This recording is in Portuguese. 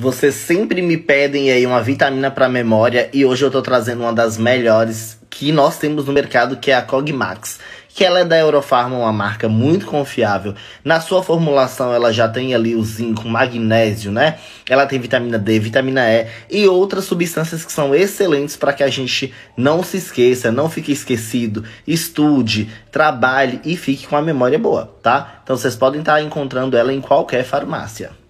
Vocês sempre me pedem aí uma vitamina para memória e hoje eu tô trazendo uma das melhores que nós temos no mercado, que é a Cogmax, que ela é da Eurofarma, uma marca muito confiável. Na sua formulação, ela já tem ali o zinco, magnésio, né? Ela tem vitamina D, vitamina E e outras substâncias que são excelentes para que a gente não se esqueça, não fique esquecido, estude, trabalhe e fique com a memória boa, tá? Então vocês podem estar tá encontrando ela em qualquer farmácia.